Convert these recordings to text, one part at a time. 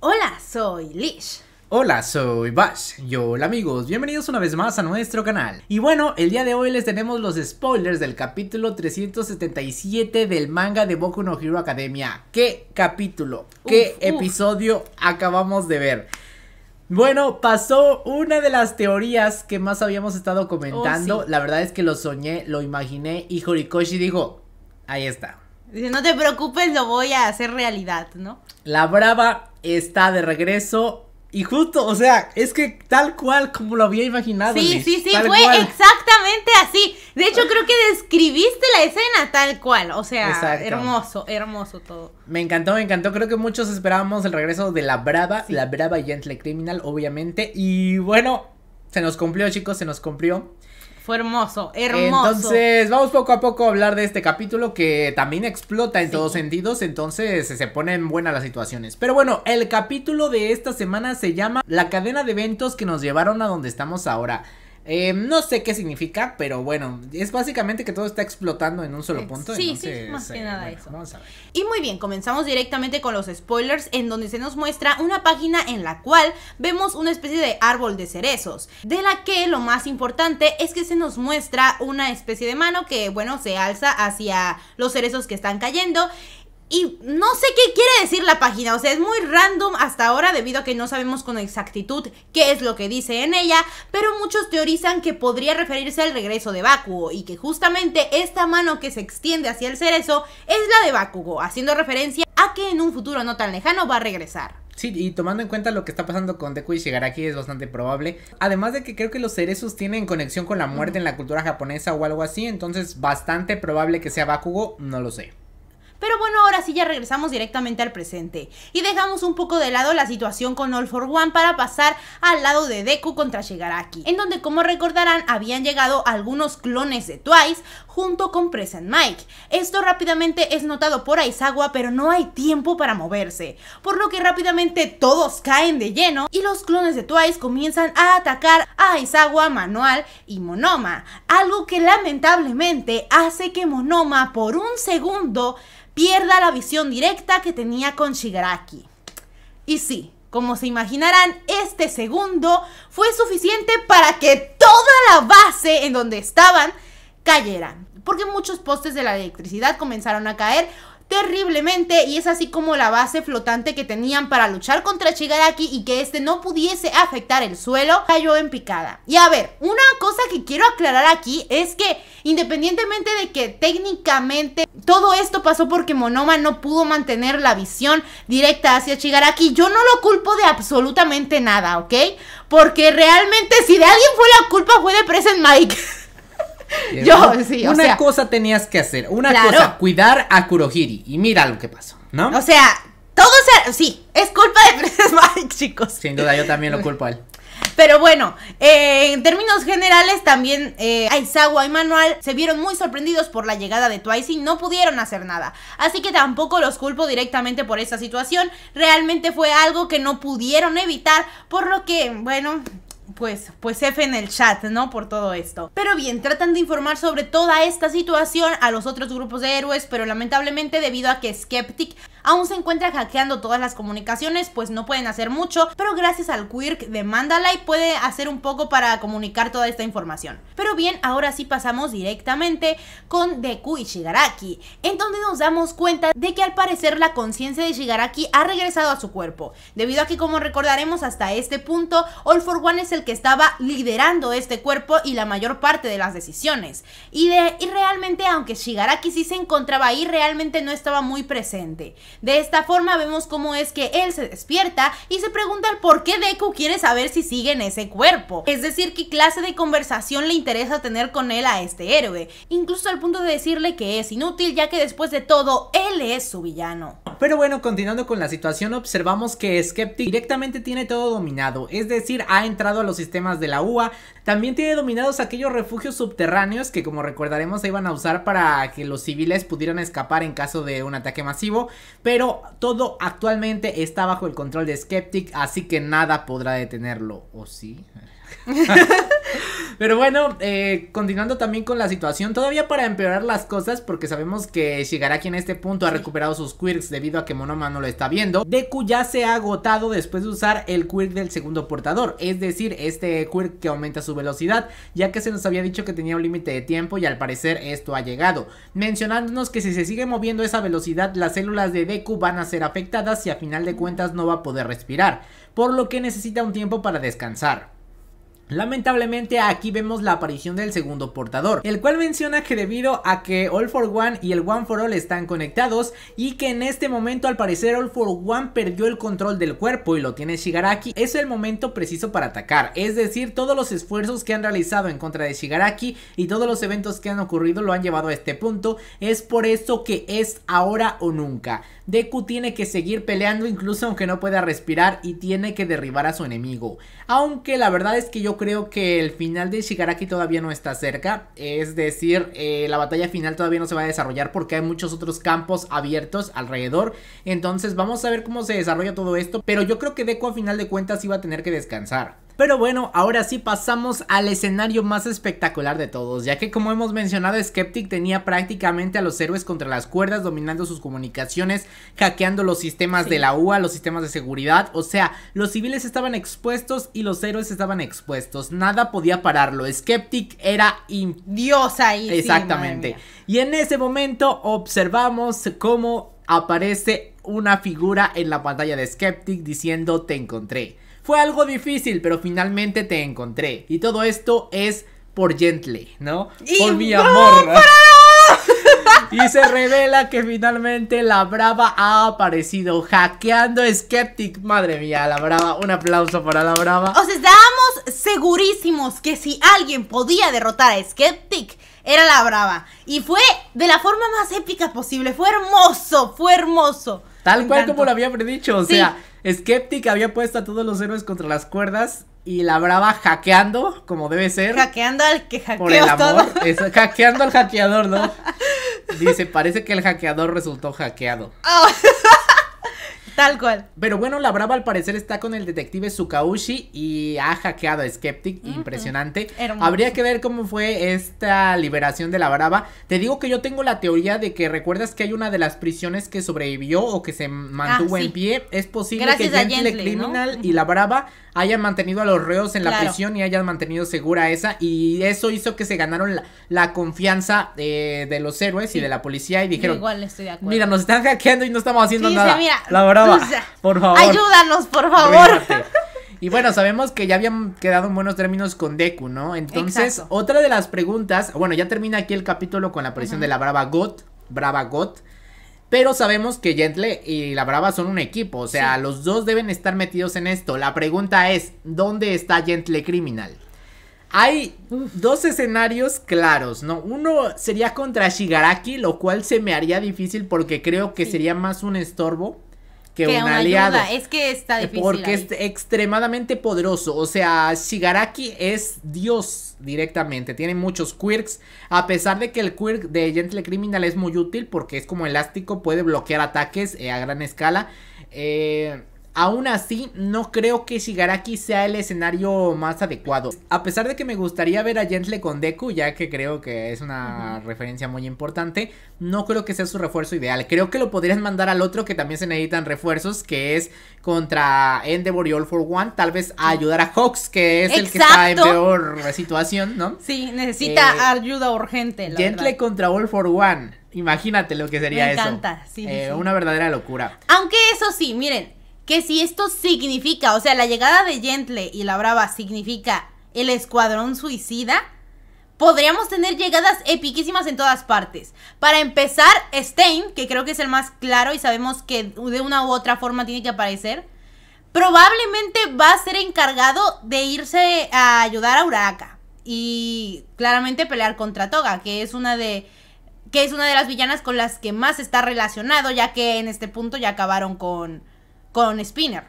Hola, soy Lish. Hola, soy Bash. Yo, hola amigos, bienvenidos una vez más a nuestro canal. Y bueno, el día de hoy les tenemos los spoilers del capítulo 377 del manga de Boku no Hero Academia. ¿Qué capítulo? ¿Qué episodio acabamos de ver? Bueno, pasó una de las teorías que más habíamos estado comentando. Oh, La verdad es que lo soñé, lo imaginé y Horikoshi dijo, ahí está. Dice, no te preocupes, lo voy a hacer realidad, ¿no? La brava está de regreso y justo, o sea, es que tal cual como lo había imaginado. Sí, sí, sí, fue exactamente así. De hecho, creo que describiste la escena tal cual. O sea, hermoso, hermoso todo. Me encantó, me encantó. Creo que muchos esperábamos el regreso de la Brava, la Brava Gentle Criminal, obviamente. Y bueno, se nos cumplió, chicos, se nos cumplió hermoso, hermoso. Entonces, vamos poco a poco a hablar de este capítulo que también explota en todos sentidos, entonces se ponen buenas las situaciones. Pero bueno, el capítulo de esta semana se llama La cadena de eventos que nos llevaron a donde estamos ahora. Em, no sé qué significa, pero bueno, es básicamente que todo está explotando en un solo punto. Sí, sí, más que nada eh, eso. Y muy bien, comenzamos directamente con los spoilers, en donde se nos muestra una página en la cual vemos una especie de árbol de cerezos, de la que lo más importante es que se nos muestra una especie de mano que, bueno, se alza hacia los cerezos que están cayendo. Y no sé qué quiere decir la página, o sea, es muy random hasta ahora debido a que no sabemos con exactitud qué es lo que dice en ella, pero muchos teorizan que podría referirse al regreso de Bakugo y que justamente esta mano que se extiende hacia el cerezo es la de Bakugo, haciendo referencia a que en un futuro no tan lejano va a regresar. Sí, y tomando en cuenta lo que está pasando con Deku y Shigaraki es bastante probable. Además de que creo que los cerezos tienen conexión con la muerte en la cultura japonesa o algo así, entonces bastante probable que sea Bakugo, no lo sé. Pero bueno, ahora sí ya regresamos directamente al presente y dejamos un poco de lado la situación con All for One para pasar al lado de Deku contra Shigaraki, en donde como recordarán habían llegado algunos clones de Twice junto con Present Mike. Esto rápidamente es notado por Aizawa, pero no hay tiempo para moverse, por lo que rápidamente todos caen de lleno y los clones de Twice comienzan a atacar a Aizawa, Manual y Monoma, algo que lamentablemente hace que Monoma por un segundo pierda la visión directa que tenía con Shigaraki. Y sí, como se imaginarán, este segundo fue suficiente para que toda la base en donde estaban cayeran, porque muchos postes de la electricidad comenzaron a caer terriblemente y es así como la base flotante que tenían para luchar contra Shigaraki y que este no pudiese afectar el suelo cayó en picada. Y a ver, una cosa que quiero aclarar aquí es que independientemente de que técnicamente todo esto pasó porque Monoma no pudo mantener la visión directa hacia Shigaraki, yo no lo culpo de absolutamente nada, ¿ok? Porque realmente si de alguien fue la culpa fue de Present Mike. Yo, sí, o Una cosa tenías que hacer, una cosa, cuidar a Kurohiri. Y mira lo que pasó, ¿no? O sea, todo se... Sí, es culpa de Princess chicos. Sin duda, yo también lo culpo a él. Pero bueno, eh, en términos generales también eh, Aizawa y Manuel se vieron muy sorprendidos por la llegada de Twice y no pudieron hacer nada. Así que tampoco los culpo directamente por esa situación. Realmente fue algo que no pudieron evitar, por lo que, bueno, pues, pues F en el chat, ¿no? Por todo esto. Pero bien, tratan de informar sobre toda esta situación a los otros grupos de héroes, pero lamentablemente debido a que Skeptic aún se encuentra hackeando todas las comunicaciones, pues no pueden hacer mucho, pero gracias al Quirk de Mandalay puede hacer un poco para comunicar toda esta información. Pero bien, ahora sí pasamos directamente con Deku y Shigaraki, en donde nos damos cuenta de que al parecer la conciencia de Shigaraki ha regresado a su cuerpo, debido a que como recordaremos hasta este punto, All for One es el que estaba liderando este cuerpo y la mayor parte de las decisiones. Y, de, y realmente, aunque Shigaraki sí se encontraba ahí, realmente no estaba muy presente. De esta forma vemos cómo es que él se despierta y se pregunta el por qué Deku quiere saber si sigue en ese cuerpo. Es decir, qué clase de conversación le interesa tener con él a este héroe. Incluso al punto de decirle que es inútil ya que después de todo, él es su villano. Pero bueno, continuando con la situación, observamos que Skeptic directamente tiene todo dominado, es decir, ha entrado a los sistemas de la UA, también tiene dominados aquellos refugios subterráneos que como recordaremos se iban a usar para que los civiles pudieran escapar en caso de un ataque masivo, pero todo actualmente está bajo el control de Skeptic, así que nada podrá detenerlo, ¿o sí? Pero bueno, eh, continuando también con la situación, todavía para empeorar las cosas, porque sabemos que Shigaraki en este punto ha recuperado sus quirks debido a que Monoma no lo está viendo, Deku ya se ha agotado después de usar el quirk del segundo portador, es decir, este quirk que aumenta su velocidad, ya que se nos había dicho que tenía un límite de tiempo y al parecer esto ha llegado, mencionándonos que si se sigue moviendo esa velocidad, las células de Deku van a ser afectadas y a final de cuentas no va a poder respirar, por lo que necesita un tiempo para descansar. Lamentablemente aquí vemos la aparición del segundo portador, el cual menciona que debido a que All for One y el One for All están conectados y que en este momento al parecer All for One perdió el control del cuerpo y lo tiene Shigaraki, es el momento preciso para atacar, es decir, todos los esfuerzos que han realizado en contra de Shigaraki y todos los eventos que han ocurrido lo han llevado a este punto, es por eso que es ahora o nunca. Deku tiene que seguir peleando incluso aunque no pueda respirar y tiene que derribar a su enemigo, aunque la verdad es que yo creo que el final de Shigaraki todavía no está cerca. Es decir, eh, la batalla final todavía no se va a desarrollar porque hay muchos otros campos abiertos alrededor. Entonces vamos a ver cómo se desarrolla todo esto. Pero yo creo que Deku a final de cuentas iba a tener que descansar. Pero bueno, ahora sí pasamos al escenario más espectacular de todos, ya que como hemos mencionado, Skeptic tenía prácticamente a los héroes contra las cuerdas, dominando sus comunicaciones, hackeando los sistemas de la UA, los sistemas de seguridad, o sea, los civiles estaban expuestos y los héroes estaban expuestos, nada podía pararlo, Skeptic era Dios ahí. Exactamente. y en ese momento observamos cómo aparece una figura en la pantalla de Skeptic diciendo te encontré. Fue algo difícil, pero finalmente te encontré. Y todo esto es por Gentle, ¿no? Y por mi amor. Y se revela que finalmente la brava ha aparecido hackeando Skeptic. Madre mía, la brava. Un aplauso para la brava. O sea, estábamos segurísimos que si alguien podía derrotar a Skeptic, era la brava. Y fue de la forma más épica posible. Fue hermoso, fue hermoso. Tal cual como lo había predicho. O sea, Escéptica había puesto a todos los héroes contra las cuerdas y la brava hackeando, como debe ser. Hackeando al que hackeó Por el amor. hackeando al hackeador, ¿no? Dice, parece que el hackeador resultó hackeado. Oh. Tal Pero bueno, la brava al parecer está con el detective Tsukaushi y ha hackeado a Skeptic. Impresionante. Habría que ver cómo fue esta liberación de la brava. Te digo que yo tengo la teoría de que recuerdas que hay una de las prisiones que sobrevivió o que se mantuvo ah, en pie. Es posible que Gentle, Criminal y la brava hayan mantenido a los reos en la prisión y hayan mantenido segura esa. Y eso hizo que se ganaron la, confianza de, los héroes y de la policía y dijeron, mira, nos están hackeando y no estamos haciendo nada. la brava, por favor. Ayúdanos, por favor. Y bueno, sabemos que ya habían quedado en buenos términos con Deku, ¿no? Entonces, otra de las preguntas, bueno, ya termina aquí el capítulo con la aparición de la Brava God, Brava God. Pero sabemos que Gentle y la Brava son un equipo. O sea, los dos deben estar metidos en esto. La pregunta es: ¿dónde está Gentle Criminal? Hay dos escenarios claros, ¿no? Uno sería contra Shigaraki, lo cual se me haría difícil porque creo que sería más un estorbo que, un aliado. Es que está eh, difícil. Porque es extremadamente poderoso. O sea, Shigaraki es Dios directamente. Tiene muchos quirks. A pesar de que el quirk de Gentle Criminal es muy útil porque es como elástico, puede bloquear ataques eh, a gran escala. Eh, Aún así, no creo que Shigaraki sea el escenario más adecuado. A pesar de que me gustaría ver a Gentle con Deku, ya que creo que es una referencia muy importante, no creo que sea su refuerzo ideal. Creo que lo podrían mandar al otro que también se necesitan refuerzos, que es contra Endeavor y All for One, tal vez a ayudar a Hawks, que es el que está en peor situación, ¿no? Sí, necesita eh, ayuda urgente. Gentle contra All for One. Imagínate lo que sería me encanta. eso. Eh, sí. Una verdadera locura. Aunque eso sí, miren, que si esto significa, o sea, la llegada de Gentle y la Brava significa el escuadrón suicida, podríamos tener llegadas epiquísimas en todas partes. Para empezar, Stein, que creo que es el más claro y sabemos que de una u otra forma tiene que aparecer, probablemente va a ser encargado de irse a ayudar a Uraka y claramente pelear contra Toga, que es una de que es una de las villanas con las que más está relacionado, ya que en este punto ya acabaron con con Spinner.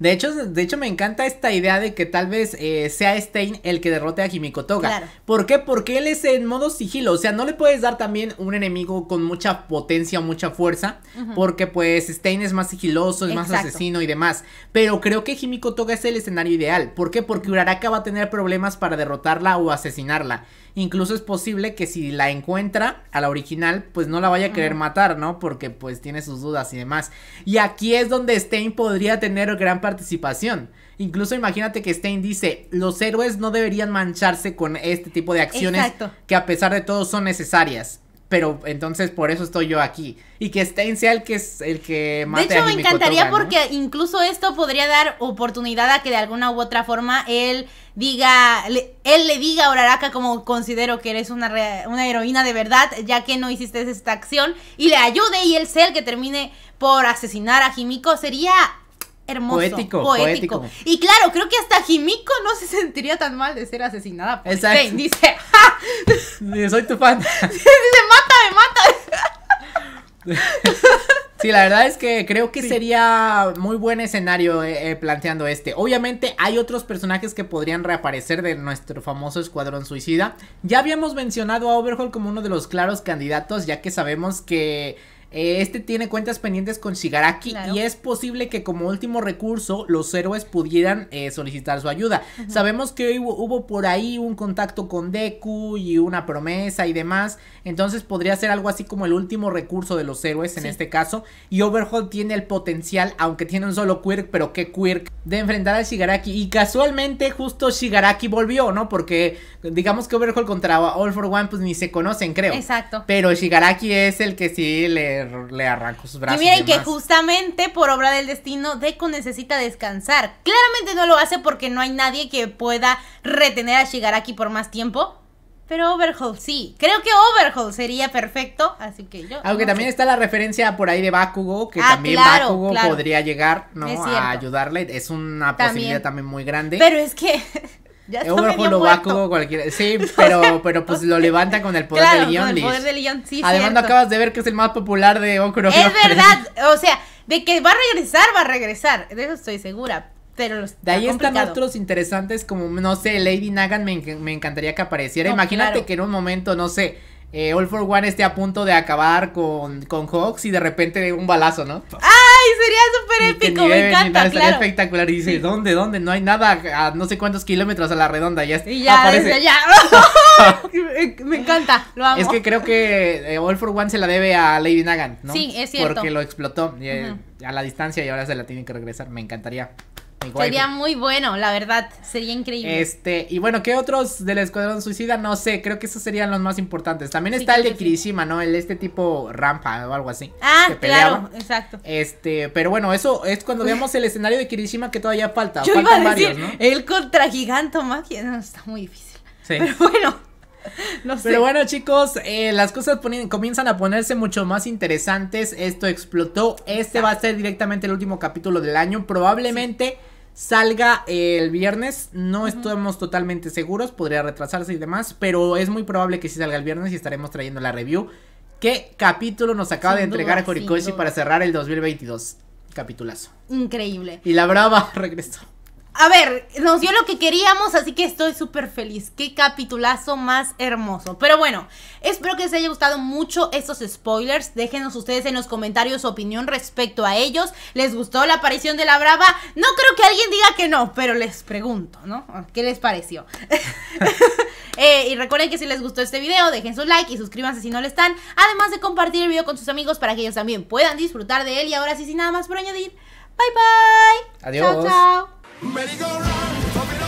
De hecho, de hecho, me encanta esta idea de que tal vez eh, sea Stein el que derrote a Himiko Toga. ¿Por qué? Porque él es en modo sigilo. O sea, no le puedes dar también un enemigo con mucha potencia, mucha fuerza. Porque pues Stein es más sigiloso, es más asesino y demás. Pero creo que Himiko Toga es el escenario ideal. ¿Por qué? Porque Uraraka va a tener problemas para derrotarla o asesinarla. Incluso es posible que si la encuentra a la original, pues no la vaya a querer matar, ¿no? Porque pues tiene sus dudas y demás. Y aquí es donde Stein podría tener gran participación. Incluso imagínate que Stein dice, los héroes no deberían mancharse con este tipo de acciones que a pesar de todo son necesarias pero entonces por eso estoy yo aquí. Y que Stein sea el que es el que mate De hecho, me encantaría porque incluso esto podría dar oportunidad a que de alguna u otra forma él diga, él le diga a Uraraka como considero que eres una, una heroína de verdad, ya que no hiciste esta acción, y le ayude y él sea el que termine por asesinar a Jimiko. Sería hermoso. Poético, poético, Y claro, creo que hasta Jimiko no se sentiría tan mal de ser asesinada. Exacto. Dice, ¡Ja! soy tu fan. dice, mátame, mátame. Sí, la verdad es que creo que sería muy buen escenario eh, eh, planteando este. Obviamente hay otros personajes que podrían reaparecer de nuestro famoso Escuadrón Suicida. Ya habíamos mencionado a Overhaul como uno de los claros candidatos, ya que sabemos que este tiene cuentas pendientes con Shigaraki y es posible que como último recurso los héroes pudieran eh, solicitar su ayuda. Sabemos que hubo, por ahí un contacto con Deku y una promesa y demás, entonces podría ser algo así como el último recurso de los héroes en este caso. Y Overhaul tiene el potencial, aunque tiene un solo quirk, pero qué quirk de enfrentar a Shigaraki. Y casualmente, justo Shigaraki volvió, ¿no? Porque digamos que Overhaul contra All for One, pues ni se conocen, creo. Exacto. Pero Shigaraki es el que sí le, le arrancó sus brazos. Y miren que justamente por obra del destino, Deku necesita descansar. Claramente no lo hace porque no hay nadie que pueda retener a Shigaraki por más tiempo. Pero Overhaul sí. Creo que Overhaul sería perfecto. Así que yo. Aunque también está la referencia por ahí de Bakugo, que ah, también Bakugo podría llegar, ¿no? A ayudarle. Es una posibilidad también muy grande. Pero es que. ya Overhaul o Bakugo, cualquiera. Sí, pero, pero pues lo levanta con el poder del Con el poder Además, no acabas de ver que es el más popular de Okuro. Es verdad. O sea, de que va a regresar, va a regresar. De eso estoy segura. Pero de ahí están otros interesantes como, no sé, Lady Nagan me, encantaría que apareciera. Imagínate que en un momento, no sé, eh, All for One esté a punto de acabar con, Hawks y de repente un balazo, ¿no? ¡Ay! Sería súper épico, me encanta, sería espectacular. Y dice, ¿dónde, dónde? No hay nada a no sé cuántos kilómetros a la redonda. Ya, y ya, aparece. Desde me, encanta, lo amo. Es que creo que eh, All for One se la debe a Lady Nagan, ¿no? Sí, es cierto. Porque lo explotó eh, a la distancia y ahora se la tiene que regresar. Me encantaría. Sería muy bueno, la verdad. Sería increíble. Este, y bueno, ¿qué otros del Escuadrón Suicida? No sé, creo que esos serían los más importantes. También está el de Kirishima, ¿no? El este tipo rampa o algo así. Ah, claro, exacto. Este, pero bueno, eso es cuando veamos el escenario de Kirishima que todavía falta. Yo Faltan iba varios, ¿no? contra No, está muy difícil. Sí. Pero bueno. No sé. Pero bueno, chicos, eh, las cosas comienzan a ponerse mucho más interesantes. Esto explotó. Este va a ser directamente el último capítulo del año. Probablemente salga el viernes. No estamos totalmente seguros, podría retrasarse y demás, pero es muy probable que sí salga el viernes y estaremos trayendo la review. ¿Qué capítulo nos acaba de entregar Horikoshi para cerrar el 2022? Capitulazo. Increíble. Y la brava regresó. A ver, nos dio lo que queríamos, así que estoy súper feliz. Qué capitulazo más hermoso. Pero bueno, espero que les haya gustado mucho estos spoilers. Déjenos ustedes en los comentarios su opinión respecto a ellos. ¿Les gustó la aparición de la brava? No creo que alguien diga que no, pero les pregunto, ¿no? ¿Qué les pareció? Eh, y recuerden que si les gustó este video, dejen su like y suscríbanse si no lo están. Además de compartir el video con sus amigos para que ellos también puedan disfrutar de él. Y ahora sí, sin nada más por añadir. Bye bye. Adiós. Chao, chao. Merry-go-round,